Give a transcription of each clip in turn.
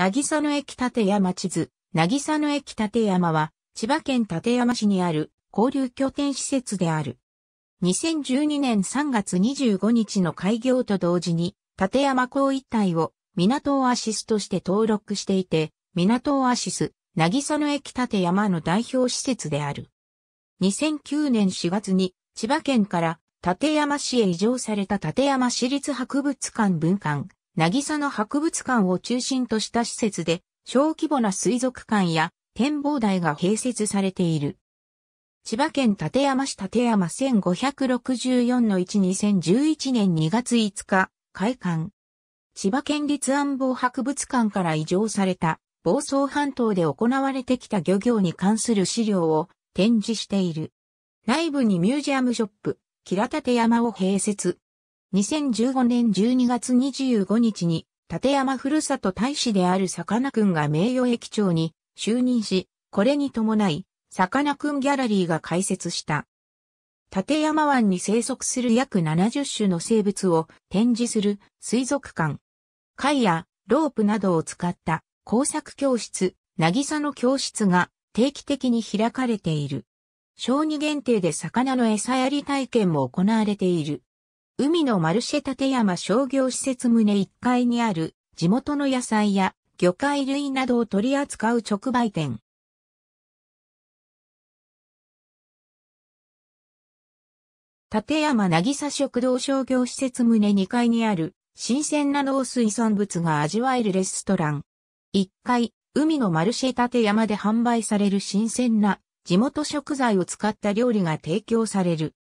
渚の駅立山地図、渚の駅立山は、千葉県立山市にある交流拠点施設である。2012年3月25日の開業と同時に、立山港一帯を港オアシスとして登録していて、港オアシス、渚の駅立山の代表施設である。2009年4月に、千葉県から立山市へ移譲された立山市立博物館文館、渚の博物館を中心とした施設で、小規模な水族館や展望台が併設されている。千葉県立山市立山1564の1 2011年2月5日、開館。千葉県立安防博物館から移譲された、房総半島で行われてきた漁業に関する資料を展示している。内部にミュージアムショップ、平立山を併設。2015年12月25日に、立山ふるさと大使であるさかなクンが名誉駅長に就任し、これに伴い、さかなクンギャラリーが開設した。立山湾に生息する約70種の生物を展示する水族館。貝やロープなどを使った工作教室、渚の教室が定期的に開かれている。小児限定で魚の餌やり体験も行われている。海のマルシェ立山商業施設棟1階にある地元の野菜や魚介類などを取り扱う直売店。立山なぎさ食堂商業施設棟2階にある新鮮な農水産物が味わえるレストラン。1階、海のマルシェ立山で販売される新鮮な地元食材を使った料理が提供される。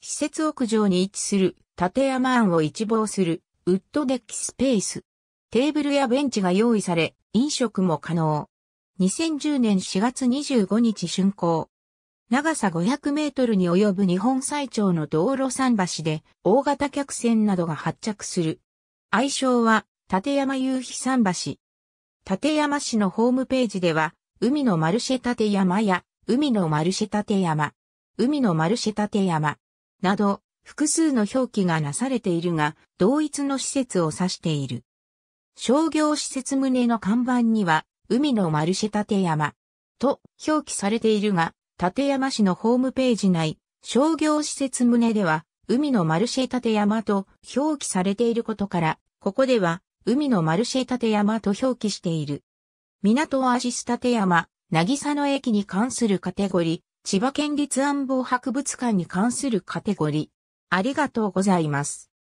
施設屋上に位置する立山案を一望するウッドデッキスペース。テーブルやベンチが用意され、飲食も可能。2010年4月25日竣工。長さ500メートルに及ぶ日本最長の道路桟橋で大型客船などが発着する。愛称は立山夕日桟橋。立山市のホームページでは、海のマルシェ立山や、海のマルシェ立山、海のマルシェ立山、など、複数の表記がなされているが、同一の施設を指している。商業施設棟の看板には、海のマルシェ立山と表記されているが、立山市のホームページ内、商業施設棟では、海のマルシェ立山と表記されていることから、ここでは、海のマルシェ立山と表記している。港アシス立山、渚の駅に関するカテゴリー、千葉県立安防博物館に関するカテゴリありがとうございます。